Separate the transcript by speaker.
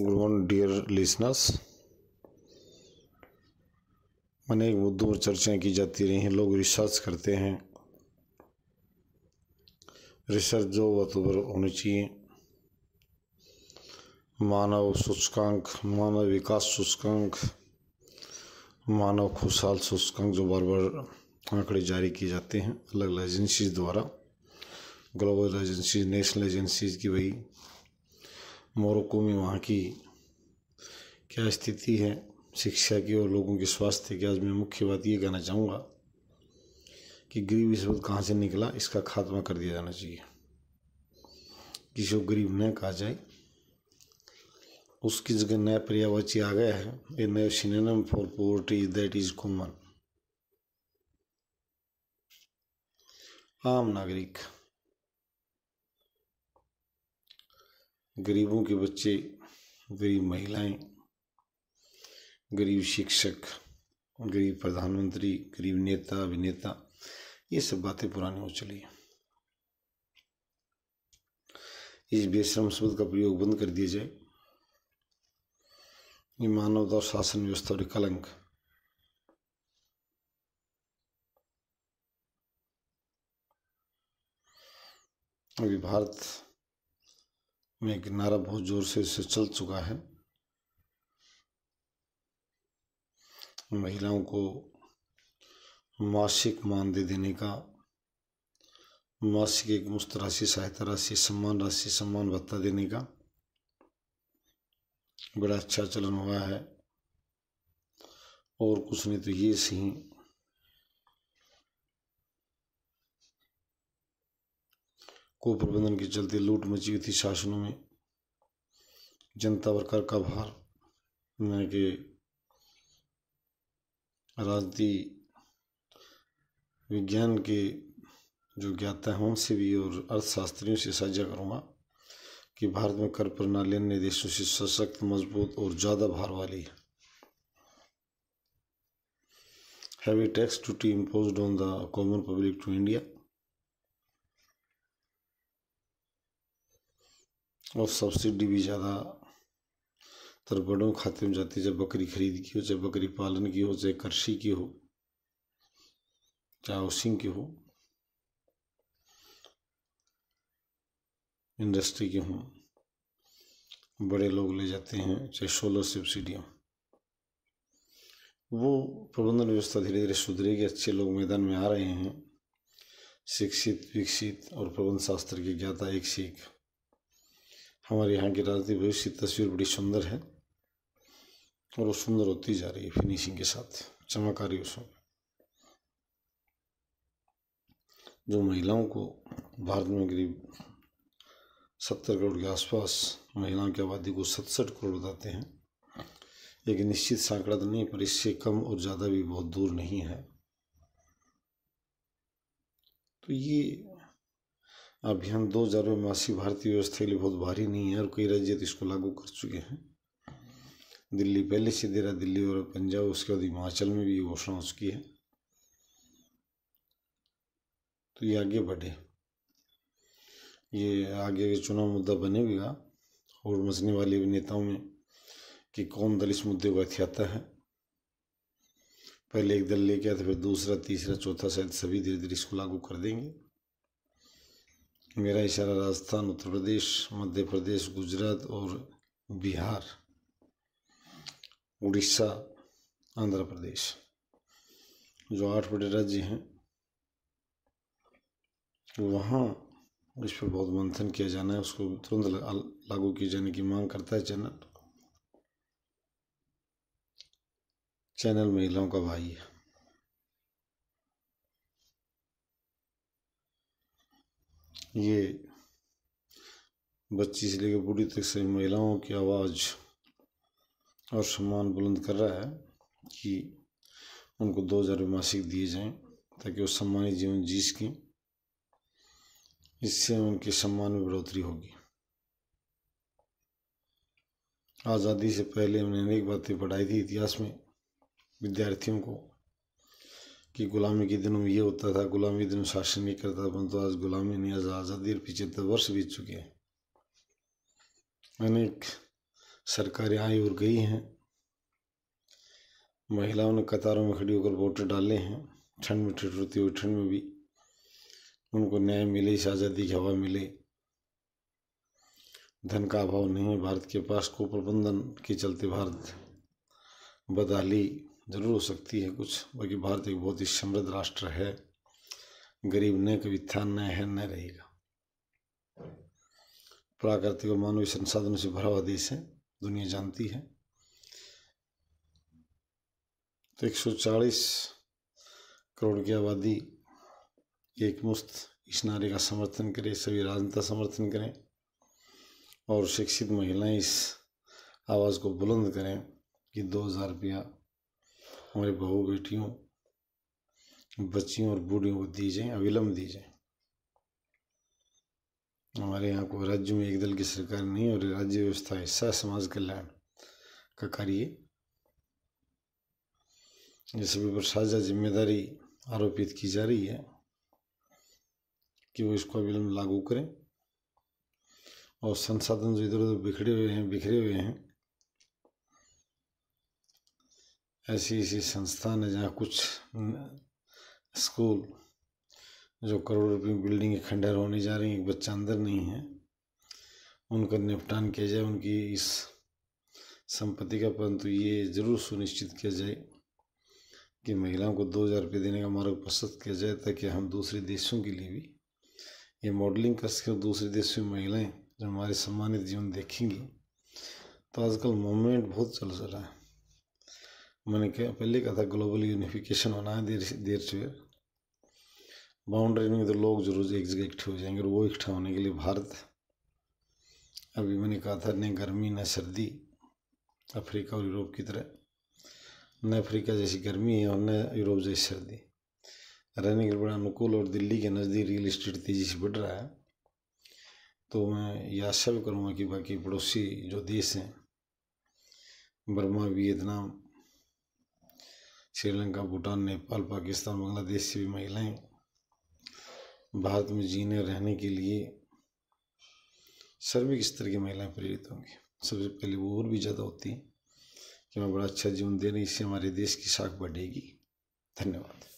Speaker 1: good morning dear listeners अनेक मुद्दों पर चर्चाएं की जाती रही हैं लोग रिसर्च करते हैं रिसर्च जो बातों पर होनी चाहिए मानव सूचकांक मानव विकास सूचकांक मानव खुशहाल सूचकांक जो बार बार आंकड़े जारी किए जाते हैं अलग अलग एजेंसीज द्वारा ग्लोबल एजेंसीज नेशनल एजेंसीज की भाई मोरक्को में वहाँ की क्या स्थिति है शिक्षा की और लोगों के स्वास्थ्य की आज मैं मुख्य बात ये कहना चाहूँगा कि गरीब इस वक्त कहाँ से निकला इसका खात्मा कर दिया जाना चाहिए किसी को गरीब न कहा जाए उसकी जगह नया पर्यावाची आ गया है ए नए सिनेम for poverty that is common आम नागरिक गरीबों के बच्चे गरीब महिलाएं गरीब शिक्षक गरीब प्रधानमंत्री गरीब नेता अभिनेता ये सब बातें पुरानी हो चली हैं इस बेश्रम शब्द का प्रयोग बंद कर दिया जाए ये मानवता और शासन व्यवस्था और कलंक अभी भारत में किनारा बहुत ज़ोर से इससे चल चुका है महिलाओं को मासिक मानदेय देने का मासिक एक मुस्त राशि सहायता राशि सम्मान राशि सम्मान भत्ता देने का बड़ा अच्छा चलन हुआ है और कुछ नहीं तो ये सही को प्रबंधन के चलते लूट मची हुई थी शासनों में जनता वर्कर का भार के राजनीति विज्ञान के जो ज्ञाता हैं उनसे भी और अर्थशास्त्रियों से साझा करूँगा कि भारत में कर प्रणाली अन्य देशों से सशक्त मजबूत और ज़्यादा भार वाली है हैवी टैक्स टी impose on the common public to India और सब्सिडी भी ज़्यादा तर बड़ों खाते में जाती है चाहे बकरी खरीद की हो चाहे बकरी पालन की हो चाहे कृषि की हो चाहे हाउसिंग की हो इंडस्ट्री के हों बड़े लोग ले जाते हैं चाहे सोलर सब्सिडी हो वो प्रबंधन व्यवस्था धीरे धीरे सुधरेगी अच्छे लोग मैदान में आ रहे हैं शिक्षित विकसित और प्रबंध शास्त्र के ज्ञाता एक से एक हमारे यहाँ की राजदीप भविष्य की तस्वीर बड़ी सुंदर है और वो सुंदर होती जा रही है फिनिशिंग के साथ चमकारी उसमें जो महिलाओं को भारत में करीब सत्तर करोड़ के आसपास महिलाओं की आबादी को सतसठ करोड़ बताते हैं एक निश्चित सांकड़ा तो नहीं पर इससे कम और ज़्यादा भी बहुत दूर नहीं है तो ये अभियान दो हज़ार में मासिक भारतीय व्यवस्था के लिए बहुत भारी नहीं है और कई राज्य तो इसको लागू कर चुके हैं दिल्ली पहले से दे रहा दिल्ली और पंजाब उसके बाद हिमाचल में भी ये घोषणा हो चुकी है तो ये आगे बढ़े ये आगे के चुनाव मुद्दा बनेगा और मचने वाले नेताओं में कि कौन दल इस मुद्दे को हथियाता है पहले एक दल लेके आया था फिर दूसरा तीसरा चौथा शायद सभी धीरे धीरे इसको लागू कर देंगे मेरा इशारा राजस्थान उत्तर प्रदेश मध्य प्रदेश गुजरात और बिहार उड़ीसा आंध्र प्रदेश जो आठ बड़े राज्य हैं वहाँ इस पर बहुत मंथन किया जाना है उसको तुरंत लागू किए जाने की मांग करता है चैनल चैनल महिलाओं का भाई है ये बच्ची से लेकर बूढ़ी तक सभी महिलाओं की आवाज़ और सम्मान बुलंद कर रहा है कि उनको दो हज़ार मासिक दिए जाएं ताकि वो सम्मानित जीवन जी सकें इससे उनके सम्मान में बढ़ोतरी होगी आज़ादी से पहले हमने अनेक बातें पढ़ाई थी इतिहास में विद्यार्थियों को कि गुलामी के दिनों में ये होता था गुलामी दिनों शासन नहीं करता परंतु तो आज गुलामी नहीं आज आज़ादी पिछहत्तर वर्ष बीत चुके हैं अनेक सरकारें आई और गई हैं महिलाओं ने कतारों में खड़ी होकर वोट डाले हैं ठंड में ठिठुरती हुई ठंड में भी उनको न्याय मिले इस आज़ादी की हवा मिले धन का अभाव नहीं है भारत के पास कुप्रबंधन के चलते भारत बदहाली ज़रूर हो सकती है कुछ बाकी भारत एक बहुत ही समृद्ध राष्ट्र है गरीब न कभी था न है न रहेगा प्राकृतिक और मानवीय संसाधनों से भरा हुआ देश है दुनिया जानती है तो चालीस करोड़ की आबादी एक मुफ्त इस नारे का समर्थन करें सभी राजनेता समर्थन करें और शिक्षित महिलाएं इस आवाज़ को बुलंद करें कि दो हज़ार रुपया हमारे बहू बेटियों बच्चियों और बूढ़ियों को दी जाए अविलंब दी जाए हमारे यहाँ को राज्य में एक दल की सरकार नहीं और राज्य व्यवस्था हिस्सा समाज कल्याण का कार्य ये सभी पर साझा जिम्मेदारी आरोपित की जा रही है कि वो इसको अविलंब लागू करें और संसाधन जो इधर उधर बिखरे हुए हैं बिखरे हुए हैं ऐसी ऐसी संस्थान है जहाँ कुछ स्कूल जो करोड़ों रुपये की बिल्डिंग खंडहर होने जा रही है एक बच्चा अंदर नहीं है उनका निपटान किया जाए उनकी इस संपत्ति का परंतु ये जरूर सुनिश्चित किया जाए कि महिलाओं को दो हज़ार रुपये देने का मार्ग प्रस्तुत किया जाए ताकि हम दूसरे देशों के लिए भी ये मॉडलिंग कर सकें दूसरे देशों में महिलाएँ जो हमारे सम्मानित जीवन देखेंगी तो आजकल मोमेंट बहुत चल रहा है के पहले కదా ग्लोबल यूनिफिकेशन होना है देर देर से बाउंड्री में तो लोग जो रोज इकट्ठे हो जाएंगे वो इकट्ठा होने के लिए भारत अभी मैंने कहा था न गर्मी न सर्दी अफ्रीका और यूरोप की तरह न अफ्रीका जैसी गर्मी है और न यूरोप जैसी सर्दी रहने के लिए बड़ा अनुकूल और दिल्ली के नज़दीक रियल इस्टेट तेज़ी से बढ़ रहा है तो मैं ये आशा भी करूँगा कि बाकी पड़ोसी जो देश हैं बर्मा वियतनाम श्रीलंका भूटान नेपाल पाकिस्तान बांग्लादेश से भी महिलाएं भारत में जीने रहने के लिए सर्विक स्तर की महिलाएं प्रेरित होंगी सबसे पहले वो और भी ज़्यादा होती हैं कि हमें बड़ा अच्छा जीवन दे रही इससे हमारे देश की साख बढ़ेगी धन्यवाद